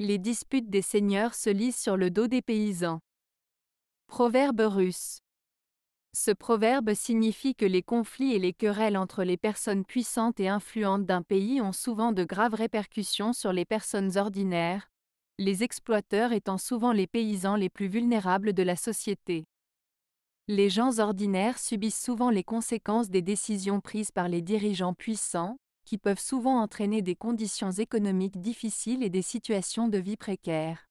Les disputes des seigneurs se lisent sur le dos des paysans. Proverbe russe. Ce proverbe signifie que les conflits et les querelles entre les personnes puissantes et influentes d'un pays ont souvent de graves répercussions sur les personnes ordinaires, les exploiteurs étant souvent les paysans les plus vulnérables de la société. Les gens ordinaires subissent souvent les conséquences des décisions prises par les dirigeants puissants, qui peuvent souvent entraîner des conditions économiques difficiles et des situations de vie précaires.